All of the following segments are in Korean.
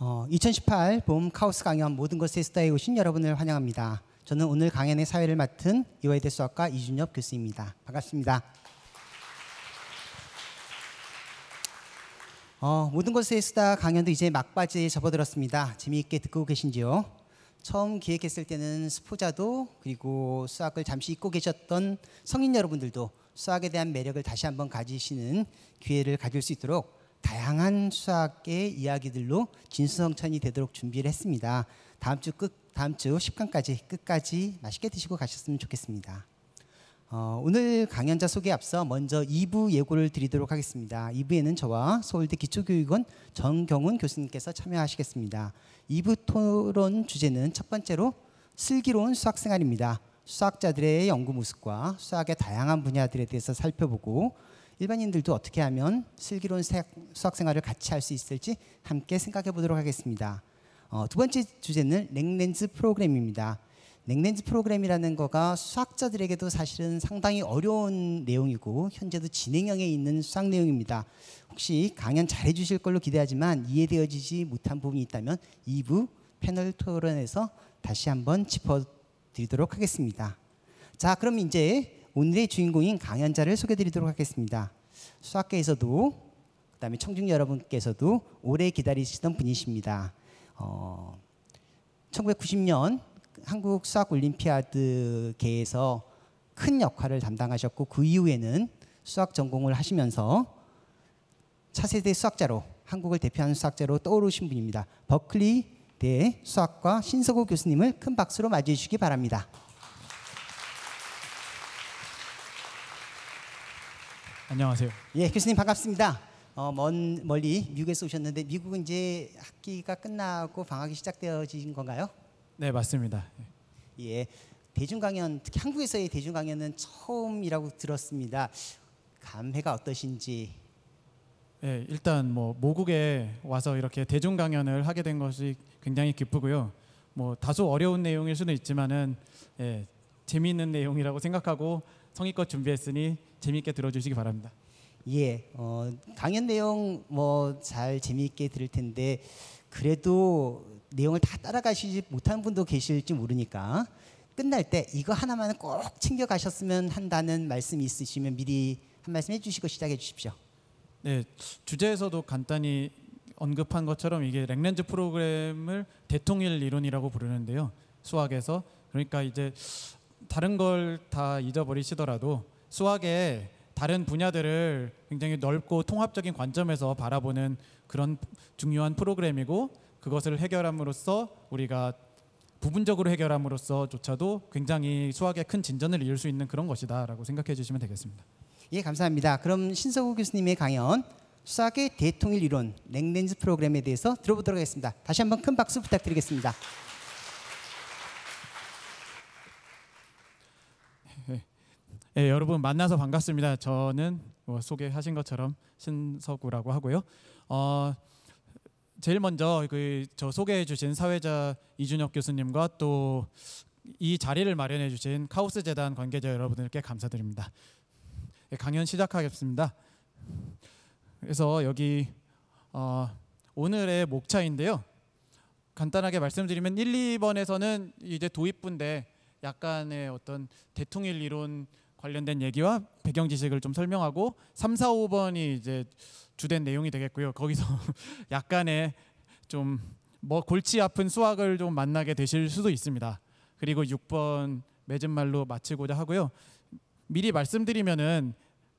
어, 2018 봄 카오스 강연 모든 것에 스타에 오신 여러분을 환영합니다. 저는 오늘 강연의 사회를 맡은 이화여대 수학과 이준엽 교수입니다. 반갑습니다. 어, 모든 것에 수다 강연도 이제 막바지에 접어들었습니다. 재미있게 듣고 계신지요? 처음 기획했을 때는 스포자도 그리고 수학을 잠시 잊고 계셨던 성인 여러분들도 수학에 대한 매력을 다시 한번 가지시는 기회를 가질 수 있도록 다양한 수학의 이야기들로 진수성찬이 되도록 준비를 했습니다. 다음 주 끝, 다음 주 10강까지 끝까지 맛있게 드시고 가셨으면 좋겠습니다. 어, 오늘 강연자 소개 앞서 먼저 2부 예고를 드리도록 하겠습니다. 2부에는 저와 서울대 기초교육원 정경훈 교수님께서 참여하시겠습니다. 2부 토론 주제는 첫 번째로 슬기로운 수학생활입니다. 수학자들의 연구 모습과 수학의 다양한 분야들에 대해서 살펴보고 일반인들도 어떻게 하면 슬기로운 수학 생활을 같이 할 수 있을지 함께 생각해 보도록 하겠습니다. 어, 두 번째 주제는 랭렌즈 프로그램입니다. 랭렌즈 프로그램이라는 거가 수학자들에게도 사실은 상당히 어려운 내용이고 현재도 진행형에 있는 수학 내용입니다. 혹시 강연 잘해 주실 걸로 기대하지만 이해되어지지 못한 부분이 있다면 2부 패널 토론에서 다시 한번 짚어 드리도록 하겠습니다. 자, 그럼 이제 오늘의 주인공인 강연자를 소개드리도록 하겠습니다. 수학계에서도 그다음에 청중 여러분께서도 오래 기다리시던 분이십니다. 어, 1990년 한국 수학 올림피아드계에서 큰 역할을 담당하셨고 그 이후에는 수학 전공을 하시면서 차세대 수학자로 한국을 대표하는 수학자로 떠오르신 분입니다. 버클리 대 수학과 신서구 교수님을 큰 박수로 맞이해 주시기 바랍니다. 안녕하세요. 예, 교수님 반갑습니다. 어, 먼 멀리 미국에서 오셨는데 미국은 이제 학기가 끝나고 방학이 시작되어진 건가요? 네, 맞습니다. 예. 대중 강연 특히 한국에서의 대중 강연은 처음이라고 들었습니다. 감회가 어떠신지? 예, 일단 뭐 모국에 와서 이렇게 대중 강연을 하게 된 것이 굉장히 기쁘고요. 뭐 다소 어려운 내용일 수는 있지만은 예, 재미있는 내용이라고 생각하고 성의껏 준비했으니 재미있게 들어주시기 바랍니다. 예, 어, 강연 내용 뭐 잘 재미있게 들을 텐데 그래도 내용을 다 따라가시지 못한 분도 계실지 모르니까 끝날 때 이거 하나만 꼭 챙겨 가셨으면 한다는 말씀 있으시면 미리 한 말씀 해주시고 시작해 주십시오. 네, 주제에서도 간단히 언급한 것처럼 이게 렉렌즈 프로그램을 대통일 이론이라고 부르는데요. 수학에서 그러니까 이제 다른 걸 다 잊어버리시더라도 수학의 다른 분야들을 굉장히 넓고 통합적인 관점에서 바라보는 그런 중요한 프로그램이고 그것을 해결함으로써 우리가 부분적으로 해결함으로써조차도 굉장히 수학의큰 진전을 이룰 수 있는 그런 것이다라고 생각해 주시면 되겠습니다. 예, 감사합니다. 그럼 신서구 교수님의 강연 수학의 대통일 이론 랭렌즈 프로그램에 대해서 들어보도록 하겠습니다. 다시 한번 큰 박수 부탁드리겠습니다. 네, 여러분 만나서 반갑습니다. 저는 뭐 소개하신 것처럼 신석우라고 하고요. 어, 제일 먼저 그 저 소개해 주신 사회자 이준혁 교수님과 또 이 자리를 마련해 주신 카오스 재단 관계자 여러분들께 감사드립니다. 네, 강연 시작하겠습니다. 그래서 여기 어, 오늘의 목차인데요. 간단하게 말씀드리면 1, 2번에서는 이제 도입부인데 약간의 어떤 대통일 이론 관련된 얘기와 배경 지식을 좀 설명하고 3, 4, 5번이 이제 주된 내용이 되겠고요. 거기서 약간의 좀뭐 골치 아픈 수학을 좀 만나게 되실 수도 있습니다. 그리고 6번 맺은말로 마치고자 하고요. 미리 말씀드리면은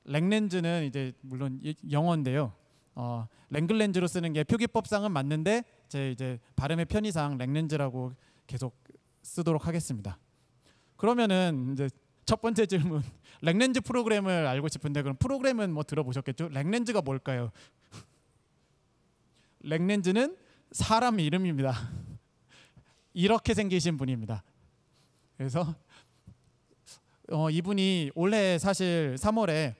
랭렌즈는 이제 물론 영어인데요. 어, 랭글렌즈로 쓰는 게 표기법상은 맞는데 제 이제 발음의 편의상 렉렌즈라고 계속 쓰도록 하겠습니다. 그러면은 이제 첫 번째 질문. 렉렌즈 프로그램을 알고 싶은데 그럼 프로그램은 뭐 들어보셨겠죠? 렉렌즈가 뭘까요? 렉렌즈는 사람 이름입니다. 이렇게 생기신 분입니다. 그래서 어, 이분이 올해 사실 3월에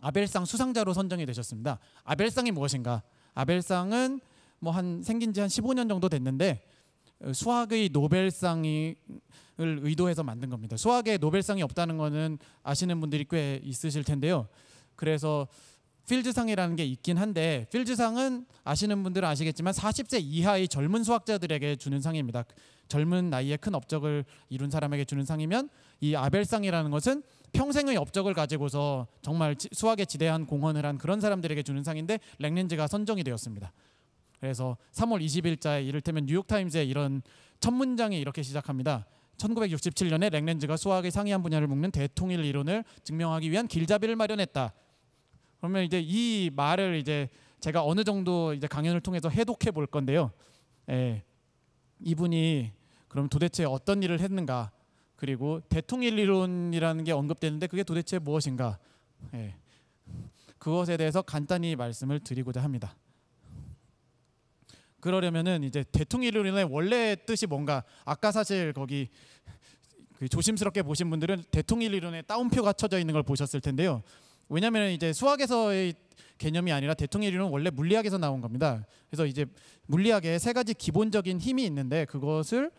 아벨상 수상자로 선정이 되셨습니다. 아벨상이 무엇인가? 아벨상은 뭐 한 생긴 지 한 15년 정도 됐는데 수학의 노벨상을 의도해서 만든 겁니다. 수학에 노벨상이 없다는 거는 아시는 분들이 꽤 있으실 텐데요. 그래서 필즈상이라는 게 있긴 한데 필즈상은 아시는 분들은 아시겠지만 40세 이하의 젊은 수학자들에게 주는 상입니다. 젊은 나이에 큰 업적을 이룬 사람에게 주는 상이면 이 아벨상이라는 것은 평생의 업적을 가지고서 정말 수학에 지대한 공헌을 한 그런 사람들에게 주는 상인데 랭렌즈가 선정이 되었습니다. 그래서 3월 20일자에 이를테면 뉴욕타임즈에 이런 첫 문장이 이렇게 시작합니다. 1967년에 랭렌즈가 수학의 상이한 분야를 묶는 대통일 이론을 증명하기 위한 길잡이를 마련했다. 그러면 이제 이 말을 이제 제가 어느 정도 이제 강연을 통해서 해독해 볼 건데요. 예, 이분이 그럼 도대체 어떤 일을 했는가? 그리고 대통일 이론이라는 게 언급되는데 그게 도대체 무엇인가? 예, 그것에 대해서 간단히 말씀을 드리고자 합니다. 그러려면은 이제 대통령의 원래 뜻이 뭔가 아까 사실 거기 그 조심스럽게 보신 분들은 대통령 이론에 따옴표가 쳐져 있는 걸 보셨을 텐데요. 왜냐하면 이제 수학에서의 개념이 아니라 대통령 이론은 원래 물리학에서 나온 겁니다. 그래서 이제 물리학에 세 가지 기본적인 힘이 있는데 그것을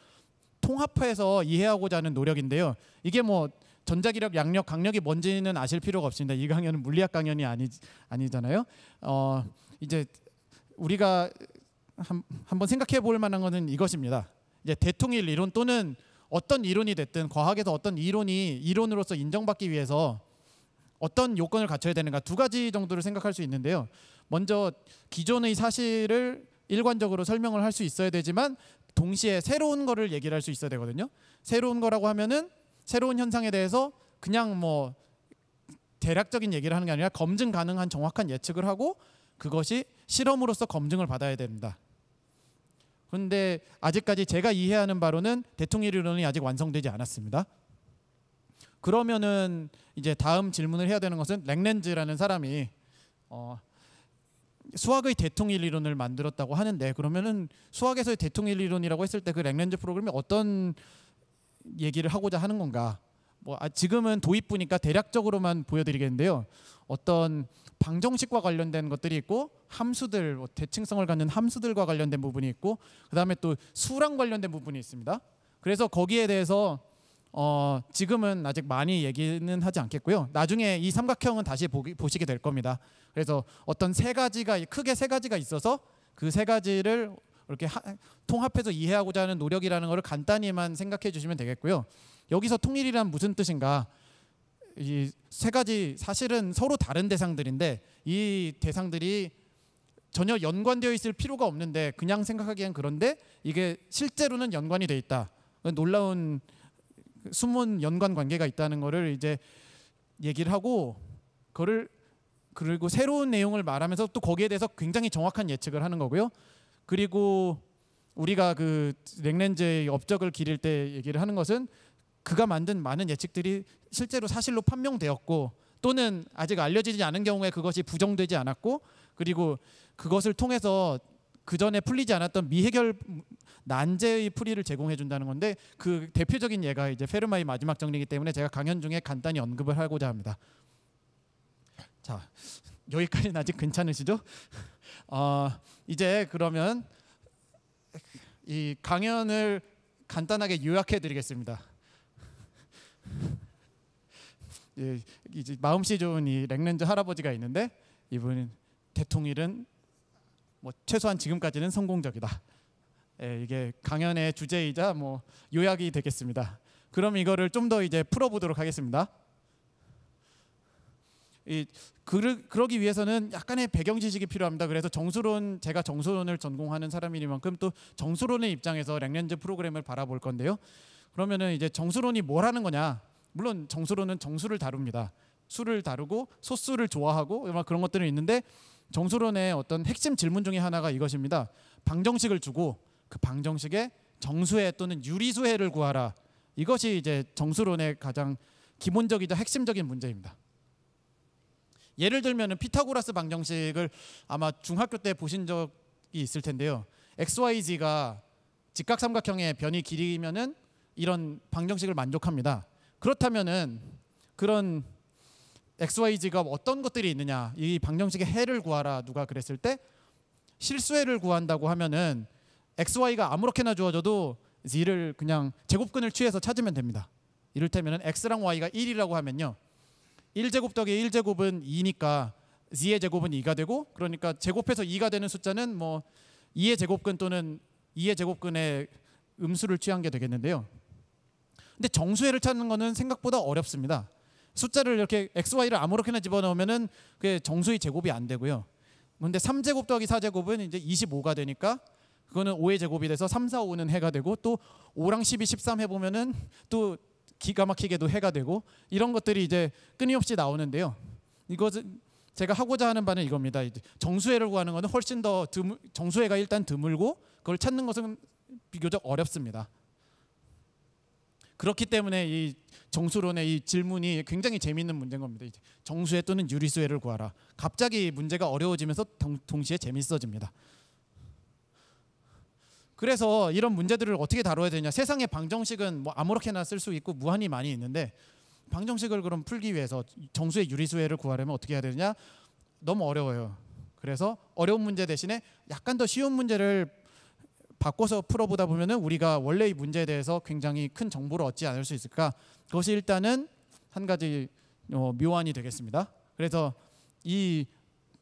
통합해서 이해하고자 하는 노력인데요. 이게 뭐 전자기력, 양력, 강력이 뭔지는 아실 필요가 없습니다. 이 강연은 물리학 강연이 아니 아니잖아요. 어 이제 우리가 한, 번 생각해 볼 만한 것은 이것입니다. 이제 대통일 이론 또는 어떤 이론이 됐든 과학에서 어떤 이론이 이론으로서 인정받기 위해서 어떤 요건을 갖춰야 되는가 두 가지 정도를 생각할 수 있는데요. 먼저 기존의 사실을 일관적으로 설명을 할 수 있어야 되지만 동시에 새로운 거를 얘기를 할 수 있어야 되거든요. 새로운 거라고 하면은 새로운 현상에 대해서 그냥 뭐 대략적인 얘기를 하는 게 아니라 검증 가능한 정확한 예측을 하고 그것이 실험으로서 검증을 받아야 됩니다. 근데 아직까지 제가 이해하는 바로는 대통령 이론이 아직 완성되지 않았습니다. 그러면은 이제 다음 질문을 해야 되는 것은 랭렌즈라는 사람이 어 수학의 대통령 이론을 만들었다고 하는데 그러면은 수학에서의 대통령 이론이라고 했을 때 그 랭렌즈 프로그램이 어떤 얘기를 하고자 하는 건가? 뭐 아, 지금은 도입부니까 대략적으로만 보여드리겠는데요. 어떤 방정식과 관련된 것들이 있고 함수들 뭐 대칭성을 갖는 함수들과 관련된 부분이 있고 그다음에 또 수랑 관련된 부분이 있습니다. 그래서 거기에 대해서 어, 지금은 아직 많이 얘기는 하지 않겠고요. 나중에 이 삼각형은 다시 보기, 보시게 될 겁니다. 그래서 어떤 세 가지가 크게 세 가지가 있어서 그 세 가지를 이렇게 하, 통합해서 이해하고자 하는 노력이라는 것을 간단히만 생각해 주시면 되겠고요. 여기서 통일이란 무슨 뜻인가? 이세 가지 사실은 서로 다른 대상들인데 이 대상들이 전혀 연관되어 있을 필요가 없는데 그냥 생각하기엔 그런데 이게 실제로는 연관이 돼 있다. 놀라운 숨은 연관 관계가 있다는 거를 이제 얘기를 하고 그를 그리고 새로운 내용을 말하면서 또 거기에 대해서 굉장히 정확한 예측을 하는 거고요. 그리고 우리가 그 렉렌즈의 업적을 기릴 때 얘기를 하는 것은 그가 만든 많은 예측들이 실제로 사실로 판명되었고 또는 아직 알려지지 않은 경우에 그것이 부정되지 않았고 그리고 그것을 통해서 그 전에 풀리지 않았던 미해결 난제의 풀이를 제공해 준다는 건데 그 대표적인 예가 이제 페르마의 마지막 정리이기 때문에 제가 강연 중에 간단히 언급을 하고자 합니다. 자 여기까지는 아직 괜찮으시죠? 어, 이제 그러면 이 강연을 간단하게 요약해 드리겠습니다. 예, 이제 마음씨 좋은 이 렉렌즈 할아버지가 있는데 이분은 대통일은 뭐 최소한 지금까지는 성공적이다. 예, 이게 강연의 주제이자 뭐 요약이 되겠습니다. 그럼 이거를 좀 더 이제 풀어보도록 하겠습니다. 이 그르, 그러기 위해서는 약간의 배경 지식이 필요합니다. 그래서 정수론 제가 정수론을 전공하는 사람이니만큼 또 정수론의 입장에서 랭렌즈 프로그램을 바라볼 건데요. 그러면은 이제 정수론이 뭘하는 거냐? 물론 정수론은 정수를 다룹니다. 수를 다루고 소수를 좋아하고 막 그런 것들은 있는데 정수론의 어떤 핵심 질문 중에 하나가 이것입니다. 방정식을 주고 그방정식에 정수해 또는 유리수해를 구하라. 이것이 이제 정수론의 가장 기본적이자 핵심적인 문제입니다. 예를 들면 피타고라스 방정식을 아마 중학교 때 보신 적이 있을 텐데요. XYZ가 직각삼각형의 변이 길이면은 이런 방정식을 만족합니다. 그렇다면은 그런 XYZ가 어떤 것들이 있느냐 이 방정식의 해를 구하라 누가 그랬을 때 실수해를 구한다고 하면은 XY가 아무렇게나 주어져도 Z를 그냥 제곱근을 취해서 찾으면 됩니다. 이를테면 X랑 Y가 1이라고 하면요. 1제곱 더하 1제곱은 2니까 Z의 제곱은 2가 되고 그러니까 제곱해서 2가 되는 숫자는 뭐 2의 제곱근 또는 2의 제곱근의 음수를 취한 게 되겠는데요. 근데 정수회를 찾는 거는 생각보다 어렵습니다. 숫자를 이렇게 x, y를 아무렇게나 집어넣으면은 그게 정수의 제곱이 안 되고요. 근데 3제곱 더하기 4제곱은 이제 25가 되니까 그거는 5의 제곱이 돼서 3, 4, 5는 해가 되고 또 5랑 12, 13 해보면은 또 기가 막히게도 해가 되고 이런 것들이 이제 끊임없이 나오는데요. 이것은 제가 하고자 하는 바는 이겁니다. 정수회를 구하는 것은 훨씬 더 드물, 정수회가 일단 드물고 그걸 찾는 것은 비교적 어렵습니다. 그렇기 때문에 이 정수론의 이 질문이 굉장히 재미있는 문제인 겁니다. 정수의 또는 유리수의를 구하라. 갑자기 문제가 어려워지면서 동, 시에 재밌어집니다. 그래서 이런 문제들을 어떻게 다뤄야 되냐? 세상에 방정식은 뭐 아무렇게나 쓸 수 있고 무한히 많이 있는데 방정식을 그럼 풀기 위해서 정수의 유리수의를 구하려면 어떻게 해야 되느냐? 너무 어려워요. 그래서 어려운 문제 대신에 약간 더 쉬운 문제를 바꿔서 풀어보다 보면 우리가 원래 이 문제에 대해서 굉장히 큰 정보를 얻지 않을 수 있을까? 그것이 일단은 한 가지 어, 묘안이 되겠습니다. 그래서 이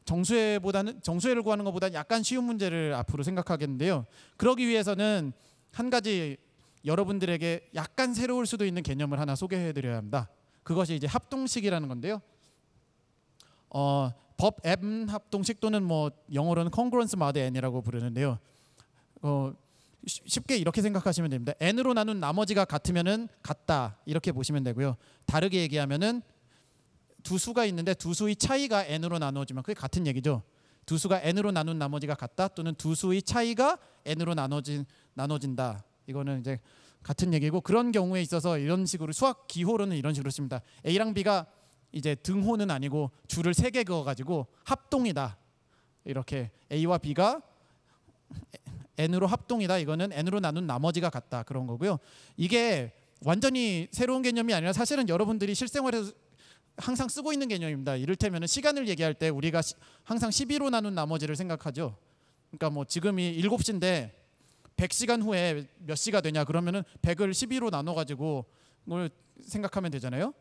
정수해보다는 정수해를 구하는 것보다 약간 쉬운 문제를 앞으로 생각하겠는데요. 그러기 위해서는 한 가지 여러분들에게 약간 새로울 수도 있는 개념을 하나 소개해드려야 합니다. 그것이 이제 합동식이라는 건데요. 어, 법 M 합동식 또는 뭐 영어로는 congruence mod N이라고 부르는데요. 어, 쉽게 이렇게 생각하시면 됩니다. n으로 나눈 나머지가 같으면은 같다 이렇게 보시면 되고요. 다르게 얘기하면은 두 수가 있는데 두 수의 차이가 n으로 나눠지면 그게 같은 얘기죠. 두 수가 n으로 나눈 나머지가 같다 또는 두 수의 차이가 n으로 나눠진 나눠진다. 이거는 이제 같은 얘기고 그런 경우에 있어서 이런 식으로 수학 기호로는 이런 식으로 씁니다. a랑 b가 이제 등호는 아니고 줄을 세 개 그어 가지고 합동이다. 이렇게 a와 b가 n으로 합동이다. 이거는 n으로 나눈 나머지가 같다. 그런 거고요. 이게 완전히 새로운 개념이 아니라 사실은 여러분들이 실생활에서 항상 쓰고 있는 개념입니다. 이를테면 시간을 얘기할 때 우리가 시, 항상 12로 나눈 나머지를 생각하죠. 그러니까 뭐 지금이 7시인데 100시간 후에 몇 시가 되냐 그러면은 100을 12로 나눠 가지고 그걸 생각하면 되잖아요.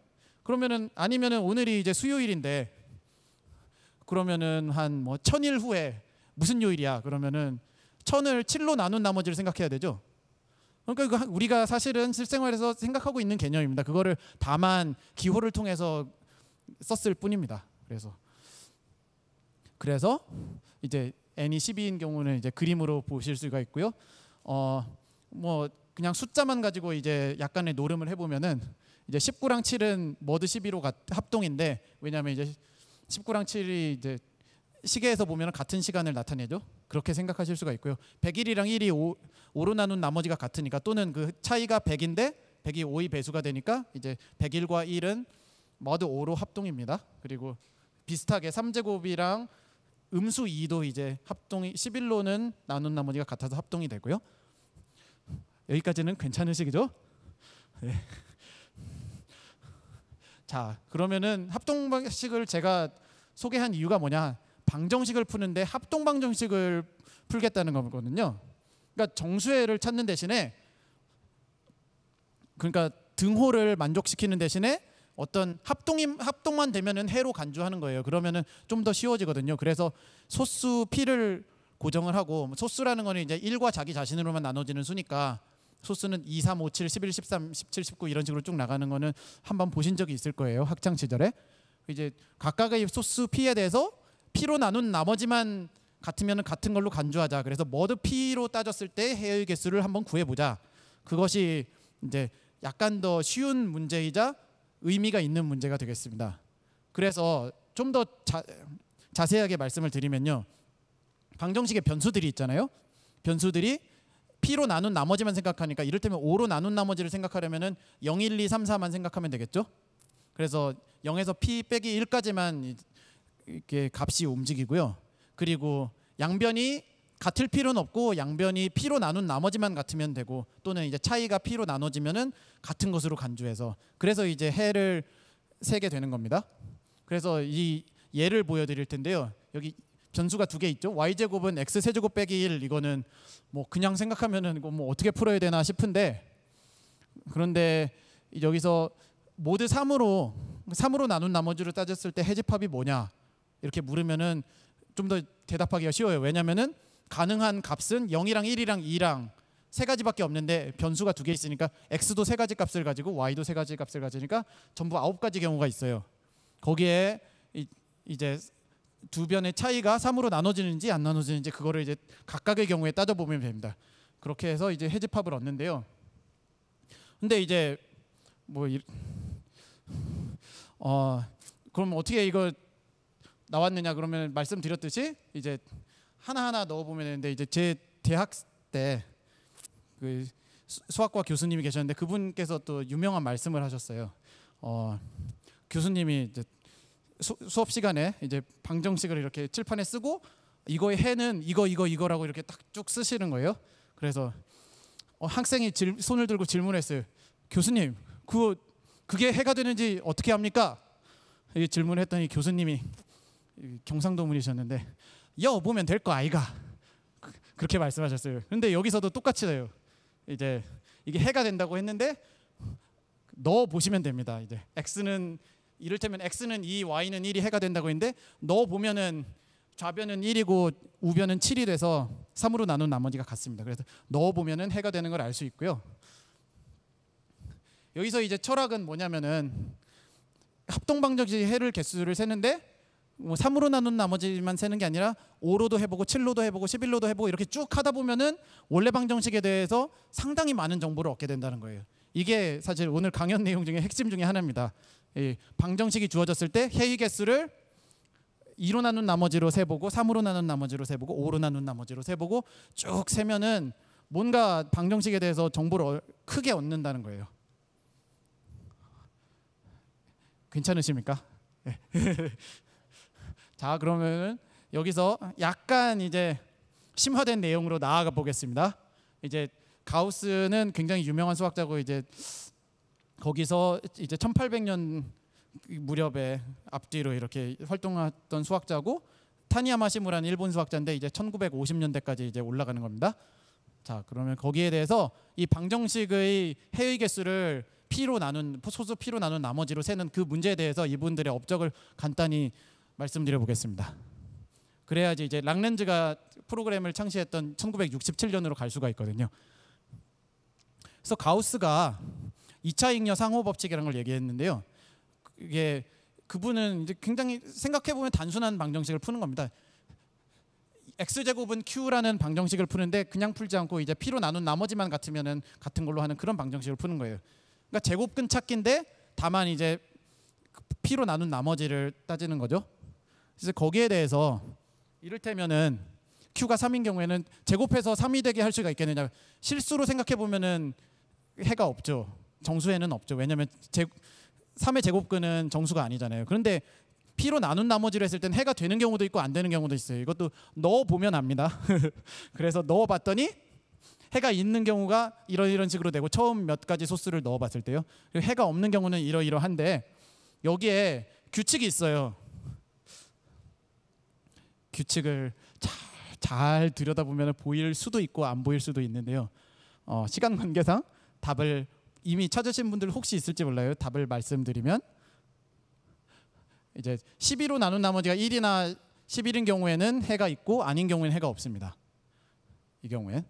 그러면은 아니면은 오늘이 이제 수요일인데 그러면은 한 뭐 천일 후에 무슨 요일이야? 그러면은 천을 7로 나눈 나머지를 생각해야 되죠. 그러니까 우리가 사실은 실생활에서 생각하고 있는 개념입니다. 그거를 다만 기호를 통해서 썼을 뿐입니다. 그래서 그래서 이제 n이 12인 경우는 이제 그림으로 보실 수가 있고요. 어 뭐 그냥 숫자만 가지고 이제 약간의 노름을 해보면은 이제 19랑 7은 머드 11호 합동인데 왜냐하면 이제 19랑 7이 이제 시계에서 보면 같은 시간을 나타내죠. 그렇게 생각하실 수가 있고요. 100일이랑 1이 5, 5로 나눈 나머지가 같으니까 또는 그 차이가 100인데 100이 5의 배수가 되니까 이제 101과 1은 모두 5로 합동입니다. 그리고 비슷하게 3제곱이랑 음수 2도 이제 합동이 11로는 나눈 나머지가 같아서 합동이 되고요. 여기까지는 괜찮으시죠? 네. 자, 그러면은 합동 방식을 제가 소개한 이유가 뭐냐? 방정식을 푸는데 합동 방정식을 풀겠다는 거거든요. 그러니까 정수해를 찾는 대신에 그러니까 등호를 만족시키는 대신에 어떤 합동이 합동만 되면은 해로 간주하는 거예요. 그러면은 좀 더 쉬워지거든요. 그래서 소수 p를 고정을 하고 소수라는 거는 이제 1과 자기 자신으로만 나눠지는 수니까 소수는 2, 3, 5, 7, 11, 13, 17, 19 이런 식으로 쭉 나가는 거는 한번 보신 적이 있을 거예요. 학창 시절에. 이제 각각의 소스 P에 대해서 피로 나눈 나머지만 같으면 같은 걸로 간주하자. 그래서 머드 피로 따졌을 때 해의 개수를 한번 구해보자. 그것이 이제 약간 더 쉬운 문제이자 의미가 있는 문제가 되겠습니다. 그래서 좀 더 자세하게 말씀을 드리면요. 방정식의 변수들이 있잖아요. 변수들이 P로 나눈 나머지만 생각하니까 이를테면 5로 나눈 나머지를 생각하려면 0, 1, 2, 3, 4만 생각하면 되겠죠. 그래서 0에서 P 빼기 1까지만 이렇게 값이 움직이고요. 그리고 양변이 같을 필요는 없고 양변이 P로 나눈 나머지만 같으면 되고 또는 이제 차이가 P로 나눠지면은 같은 것으로 간주해서 그래서 이제 해를 세게 되는 겁니다. 그래서 이 예를 보여드릴 텐데요. 여기 변수가 두 개 있죠. y 제곱은 x 세제곱 빼기 1 이거는 뭐 그냥 생각하면은 뭐 어떻게 풀어야 되나 싶은데 그런데 여기서 모두 3으로 3으로 나눈 나머지를 따졌을 때 해집합이 뭐냐? 이렇게 물으면은 좀 더 대답하기가 쉬워요. 왜냐면은 가능한 값은 0이랑 1이랑 2랑 세 가지밖에 없는데 변수가 두 개 있으니까 x도 세 가지 값을 가지고 y도 세 가지 값을 가지니까 전부 아홉 가지 경우가 있어요. 거기에 이제 두 변의 차이가 3으로 나눠지는지 안 나눠지는지 그거를 이제 각각의 경우에 따져 보면 됩니다. 그렇게 해서 이제 해집합을 얻는데요. 근데 이제 뭐 이, 어, 그럼 어떻게 이걸 나왔느냐 그러면 말씀드렸듯이 이제 하나하나 넣어보면 되는데 이제 제 대학 때 그 수학과 교수님이 계셨는데 그분께서 또 유명한 말씀을 하셨어요. 어, 교수님이 이제 수, 수업 시간에 이제 방정식을 이렇게 칠판에 쓰고 이거의 해는 이거 이거 이거라고 이렇게 딱 쭉 쓰시는 거예요. 그래서 어, 학생이 질, 손을 들고 질문했어요. 교수님, 그 그게 해가 되는지 어떻게 합니까? 질문했더니 교수님이 경상도 분이셨는데 여 보면 될 거 아이가 그렇게 말씀하셨어요. 근데 여기서도 똑같이 돼요. 이제 이게 해가 된다고 했는데 넣어 보시면 됩니다. 이제 x는 이를테면 x는 2, y는 1이 해가 된다고 했는데 넣어 보면은 좌변은 1이고 우변은 7이 돼서 3으로 나눈 나머지가 같습니다. 그래서 넣어 보면은 해가 되는 걸 알 수 있고요. 여기서 이제 철학은 뭐냐면은 합동 방정식 해를 개수를 세는데 3으로 뭐 나눈 나머지만 세는 게 아니라 5로도 해보고 7로도 해보고 11로도 해보고 이렇게 쭉 하다 보면은 원래 방정식에 대해서 상당히 많은 정보를 얻게 된다는 거예요. 이게 사실 오늘 강연 내용 중에 핵심 중에 하나입니다. 방정식이 주어졌을 때 해의 개수를 2로 나눈 나머지로 세보고 3으로 나눈 나머지로 세보고 5로 나눈 나머지로 세보고 쭉 세면은 뭔가 방정식에 대해서 정보를 크게 얻는다는 거예요. 괜찮으십니까? 예. 자그러면 여기서 약간 이제 심화된 내용으로 나아가 보겠습니다. 이제 가우스는 굉장히 유명한 수학자고 이제 거기서 이제 1800년 무렵에 앞뒤로 이렇게 활동했던 수학자고 타니야마시무라는 일본 수학자인데 이제 1950년대까지 이제 올라가는 겁니다. 자 그러면 거기에 대해서 이 방정식의 해의 개수를 P로 나눈 소수 P로 나눈 나머지로 세는 그 문제에 대해서 이분들의 업적을 간단히 말씀드려 보겠습니다. 그래야지 이제 락렌즈가 프로그램을 창시했던 1967년으로 갈 수가 있거든요. 그래서 가우스가 2차 잉여 상호 법칙이라는 걸 얘기했는데요. 이게 그분은 이제 굉장히 생각해 보면 단순한 방정식을 푸는 겁니다. x 제곱은 q라는 방정식을 푸는데 그냥 풀지 않고 이제 p로 나눈 나머지만 같으면은 같은 걸로 하는 그런 방정식을 푸는 거예요. 그러니까 제곱근 찾기인데 다만 이제 p로 나눈 나머지를 따지는 거죠. 그래서 거기에 대해서 이를테면은 Q가 3인 경우에는 제곱해서 3이 되게 할 수가 있겠느냐. 실수로 생각해 보면은 해가 없죠. 정수에는 없죠. 왜냐면 제 3의 제곱근은 정수가 아니잖아요. 그런데 P로 나눈 나머지를 했을 땐 해가 되는 경우도 있고 안 되는 경우도 있어요. 이것도 넣어 보면 압니다. 그래서 넣어 봤더니 해가 있는 경우가 이런 이런 식으로 되고 처음 몇 가지 소스를 넣어 봤을 때요. 해가 없는 경우는 이러이러한데 여기에 규칙이 있어요. 규칙을 잘, 잘 들여다보면 보일 수도 있고 안 보일 수도 있는데요. 어, 시간 관계상 답을 이미 찾으신 분들 혹시 있을지 몰라요. 답을 말씀드리면 이제 12로 나눈 나머지가 1이나 11인 경우에는 해가 있고 아닌 경우에는 해가 없습니다. 이 경우엔.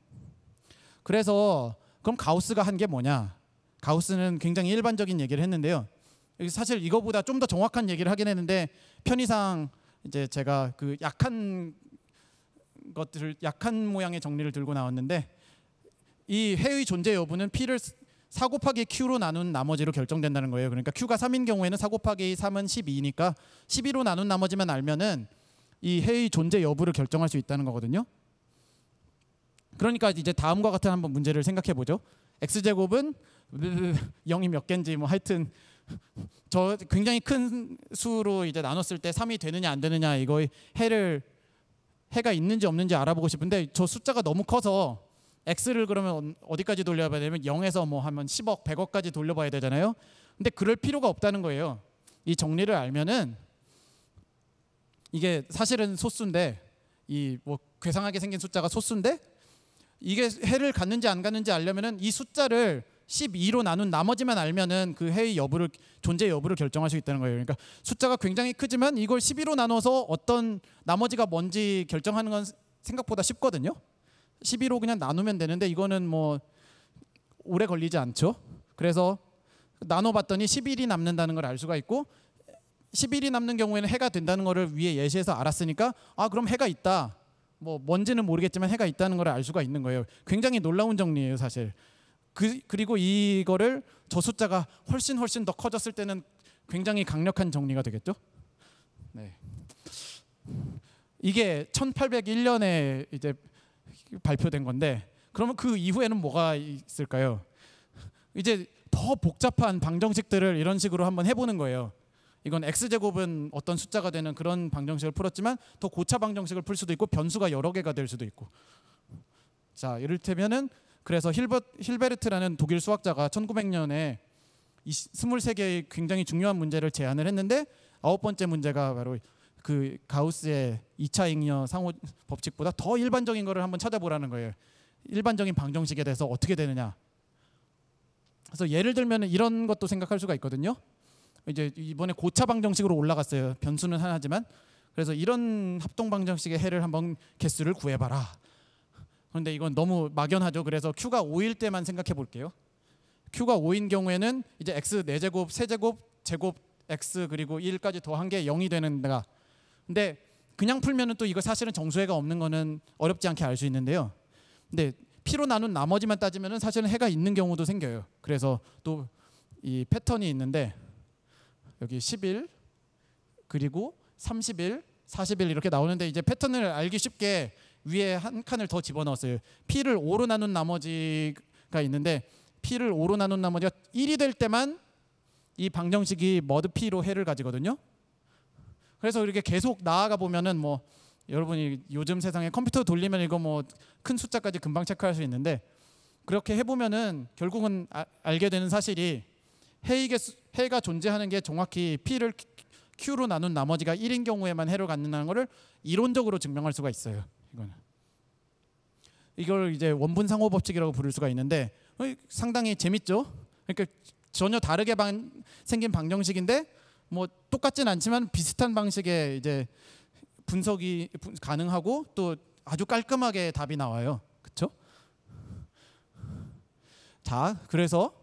그래서 그럼 가우스가 한 게 뭐냐? 가우스는 굉장히 일반적인 얘기를 했는데요. 사실 이거보다 좀 더 정확한 얘기를 하긴 했는데 편의상 이제 제가 그 약한 것들을 약한 모양의 정리를 들고 나왔는데 이 해의 존재 여부는 P를 4 곱하기 Q로 나눈 나머지로 결정된다는 거예요. 그러니까 Q가 3인 경우에는 4 곱하기 3은 12니까 12로 나눈 나머지만 알면은 이 해의 존재 여부를 결정할 수 있다는 거거든요. 그러니까 이제 다음과 같은 한번 문제를 생각해 보죠. X제곱은 0이 몇 개인지 뭐 하여튼 저 굉장히 큰 수로 이제 나눴을 때 3이 되느냐 안 되느냐 이거 해를 해가 있는지 없는지 알아보고 싶은데 저 숫자가 너무 커서 x를 그러면 어디까지 돌려봐야 되면 냐 0에서 뭐 하면 10억, 100억까지 돌려봐야 되잖아요. 근데 그럴 필요가 없다는 거예요. 이 정리를 알면은 이게 사실은 소수인데 이 뭐 괴상하게 생긴 숫자가 소수인데 이게 해를 갔는지 안 갔는지 알려면은 이 숫자를 12로 나눈 나머지만 알면은 그 해의 여부를 존재 여부를 결정할 수 있다는 거예요. 그러니까 숫자가 굉장히 크지만 이걸 12로 나눠서 어떤 나머지가 뭔지 결정하는 건 생각보다 쉽거든요. 12로 그냥 나누면 되는데 이거는 뭐 오래 걸리지 않죠. 그래서 나눠봤더니 1 0이 남는다는 걸 알 수가 있고 1 0이 남는 경우에는 해가 된다는 것을 위에 예시에서 알았으니까 아 그럼 해가 있다. 뭐 뭔지는 모르겠지만 해가 있다는 걸 알 수가 있는 거예요. 굉장히 놀라운 정리예요 사실. 그, 그리고 이거를 저 숫자가 훨씬 훨씬 더 커졌을 때는 굉장히 강력한 정리가 되겠죠. 네. 이게 1801년에 이제 발표된 건데 그러면 그 이후에는 뭐가 있을까요? 이제 더 복잡한 방정식들을 이런 식으로 한번 해보는 거예요. 이건 x제곱은 어떤 숫자가 되는 그런 방정식을 풀었지만 더 고차 방정식을 풀 수도 있고 변수가 여러 개가 될 수도 있고 자 이를테면은 그래서 힐버, 힐베르트라는 독일 수학자가 1900년에 23개의 굉장히 중요한 문제를 제안을 했는데 아홉 번째 문제가 바로 그 가우스의 2차 잉여 상호 법칙보다 더 일반적인 거를 한번 찾아보라는 거예요. 일반적인 방정식에 대해서 어떻게 되느냐. 그래서 예를 들면 이런 것도 생각할 수가 있거든요. 이제 이번에 고차 방정식으로 올라갔어요. 변수는 하나지만. 그래서 이런 합동 방정식의 해를 한번 개수를 구해봐라. 그런데 이건 너무 막연하죠. 그래서 q가 5일 때만 생각해 볼게요. q가 5인 경우에는 이제 x 4제곱, 3제곱 제곱 x 그리고 1까지 더한 게 0이 되는 데가 근데 그냥 풀면은 또 이거 사실은 정수해가 없는 거는 어렵지 않게 알 수 있는데요. 근데 피로 나눈 나머지만 따지면은 사실은 해가 있는 경우도 생겨요. 그래서 또 이 패턴이 있는데 여기 10일 그리고 30일, 40일 이렇게 나오는데 이제 패턴을 알기 쉽게 위에 한 칸을 더 집어넣었어요. P를 5로 나눈 나머지가 있는데 P를 5로 나눈 나머지가 1이 될 때만 이 방정식이 머드 P로 해를 가지거든요. 그래서 이렇게 계속 나아가 보면은 뭐 여러분이 요즘 세상에 컴퓨터 돌리면 이거 뭐 큰 숫자까지 금방 체크할 수 있는데 그렇게 해보면은 결국은 아, 알게 되는 사실이 해이게 해가 존재하는 게 정확히 P를 Q로 나눈 나머지가 1인 경우에만 해를 갖는다는 것을 이론적으로 증명할 수가 있어요. 이거는 이걸 이제 원분 상호 법칙이라고 부를 수가 있는데 어, 상당히 재밌죠. 그러니까 전혀 다르게 방, 생긴 방정식인데 뭐 똑같진 않지만 비슷한 방식의 이제 분석이 가능하고 또 아주 깔끔하게 답이 나와요. 그렇 자, 그래서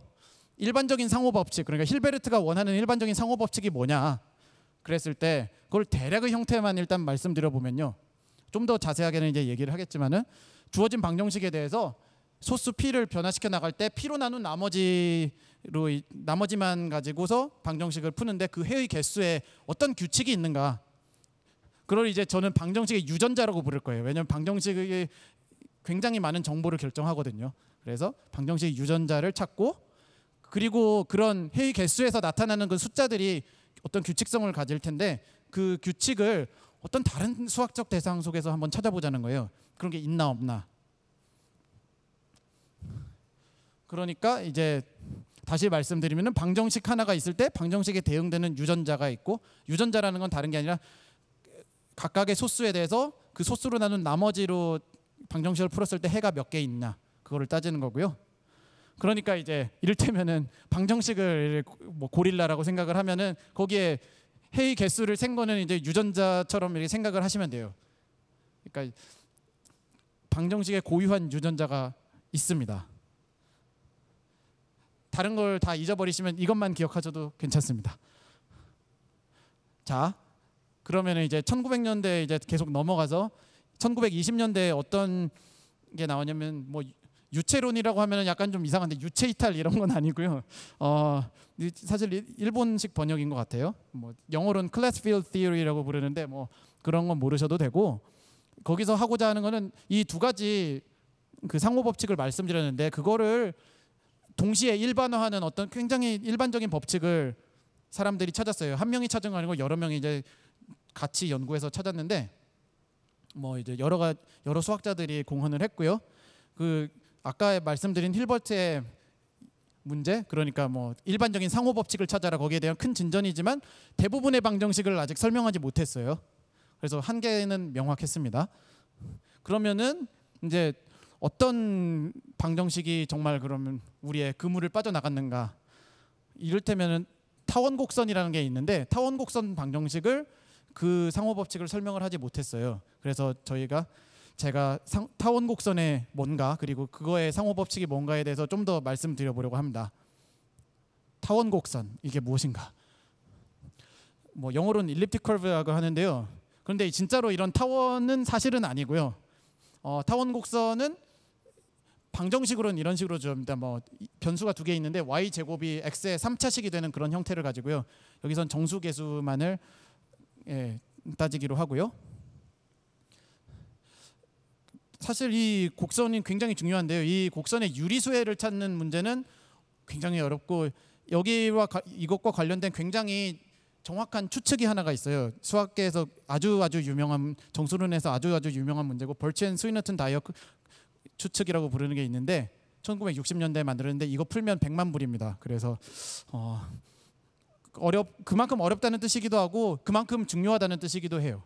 일반적인 상호 법칙 그러니까 힐베르트가 원하는 일반적인 상호 법칙이 뭐냐? 그랬을 때 그걸 대략의 형태만 일단 말씀드려 보면요. 좀더 자세하게는 이제 얘기를 하겠지만은 주어진 방정식에 대해서 소수 P를 변화시켜 나갈 때 P로 나눈 나머지로 나머지만 가지고서 방정식을 푸는데 그 해의 개수에 어떤 규칙이 있는가? 그걸 이제 저는 방정식의 유전자라고 부를 거예요. 왜냐하면 방정식이 굉장히 많은 정보를 결정하거든요. 그래서 방정식 유전자를 찾고 그리고 그런 해의 개수에서 나타나는 그 숫자들이 어떤 규칙성을 가질 텐데 그 규칙을 어떤 다른 수학적 대상 속에서 한번 찾아보자는 거예요. 그런 게 있나 없나. 그러니까 이제 다시 말씀드리면 방정식 하나가 있을 때 방정식에 대응되는 유전자가 있고 유전자라는 건 다른 게 아니라 각각의 소수에 대해서 그 소수로 나눈 나머지로 방정식을 풀었을 때 해가 몇 개 있나 그거를 따지는 거고요. 그러니까 이제 이를테면은 방정식을 뭐 고릴라라고 생각을 하면은 거기에 회의 개수를 센 거는 이제 유전자처럼 이렇게 생각을 하시면 돼요. 그러니까 방정식의 고유한 유전자가 있습니다. 다른 걸 다 잊어버리시면 이것만 기억하셔도 괜찮습니다. 자, 그러면 이제 1900년대 이제 계속 넘어가서 1920년대에 어떤 게 나오냐면 뭐 유체론이라고 하면 약간 좀 이상한데 유체 이탈 이런 건 아니고요. 어, 사실 일본식 번역인 것 같아요. 뭐 영어로는 클래스필드 티어리라고 부르는데 뭐 그런 건 모르셔도 되고 거기서 하고자 하는 거는 이 두 가지 그 상호 법칙을 말씀드렸는데 그거를 동시에 일반화하는 어떤 굉장히 일반적인 법칙을 사람들이 찾았어요. 한 명이 찾은 거 아니고 여러 명이 이제 같이 연구해서 찾았는데 뭐 이제 여러가 여러 수학자들이 공헌을 했고요. 그 아까 말씀드린 힐버트의 문제 그러니까 뭐 일반적인 상호 법칙을 찾아라 거기에 대한 큰 진전이지만 대부분의 방정식을 아직 설명하지 못했어요. 그래서 한계는 명확했습니다. 그러면은 이제 어떤 방정식이 정말 그러면 우리의 그물을 빠져나갔는가? 이를테면은 타원 곡선이라는 게 있는데 타원 곡선 방정식을 그 상호 법칙을 설명을 하지 못했어요. 그래서 저희가 제가 상, 타원 곡선의 뭔가 그리고 그거의 상호 법칙이 뭔가에 대해서 좀 더 말씀드려 보려고 합니다. 타원 곡선 이게 무엇인가? 뭐 영어로는 일립틱 커브라고 하는데요. 그런데 진짜로 이런 타원은 사실은 아니고요. 어, 타원 곡선은 방정식으로는 이런 식으로 줍니다. 뭐 변수가 두 개 있는데 y 제곱이 x의 3차식이 되는 그런 형태를 가지고요. 여기선 정수 계수만을 예, 따지기로 하고요. 사실 이 곡선이 굉장히 중요한데요. 이 곡선의 유리수혜를 찾는 문제는 굉장히 어렵고 여기와 가, 이것과 관련된 굉장히 정확한 추측이 하나가 있어요. 수학계에서 아주 아주 유명한 정수론에서 아주 아주 유명한 문제고 벌츠 스위너튼 다이어 추측이라고 부르는 게 있는데 1960년대에 만들었는데 이거 풀면 100만 불입니다. 그래서 어 어렵 그만큼 어렵다는 뜻이기도 하고 그만큼 중요하다는 뜻이기도 해요.